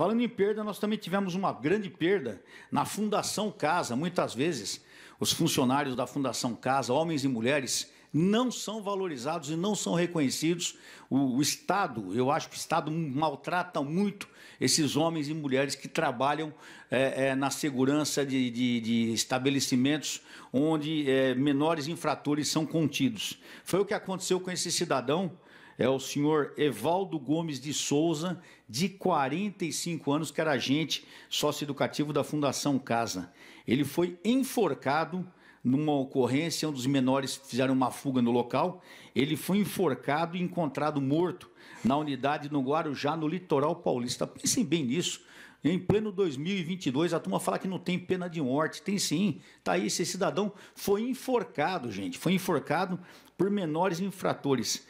Falando em perda, nós também tivemos uma grande perda na Fundação Casa. Muitas vezes, os funcionários da Fundação Casa, homens e mulheres, não são valorizados e não são reconhecidos. O, o, Estado, eu acho que o Estado maltrata muito esses homens e mulheres que trabalham é, é, na segurança de, de, de estabelecimentos onde é, menores infratores são contidos. Foi o que aconteceu com esse cidadão é o senhor Evaldo Gomes de Souza, de 45 anos, que era agente sócio educativo da Fundação Casa. Ele foi enforcado numa ocorrência, um dos menores fizeram uma fuga no local. Ele foi enforcado e encontrado morto na unidade no Guarujá, no litoral paulista. Pensem bem nisso. Em pleno 2022, a turma fala que não tem pena de morte. Tem sim. Tá aí, esse cidadão foi enforcado, gente. Foi enforcado por menores infratores.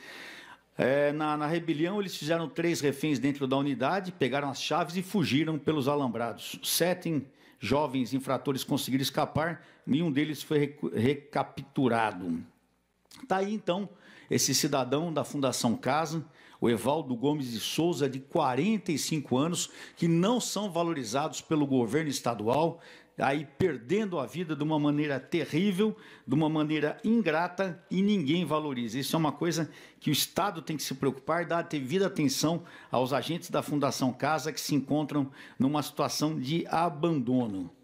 É, na, na, rebelião, eles fizeram três reféns dentro da unidade, pegaram as chaves e fugiram pelos alambrados. Sete jovens infratores conseguiram escapar, nenhum deles foi recapturado. Está aí, então, esse cidadão da Fundação Casa, o Evaldo Gomes de Souza, de 45 anos, que não são valorizados pelo governo estadual, aí perdendo a vida de uma maneira terrível, de uma maneira ingrata e ninguém valoriza. Isso é uma coisa que o Estado tem que se preocupar, dar devida atenção aos agentes da Fundação Casa que se encontram numa situação de abandono.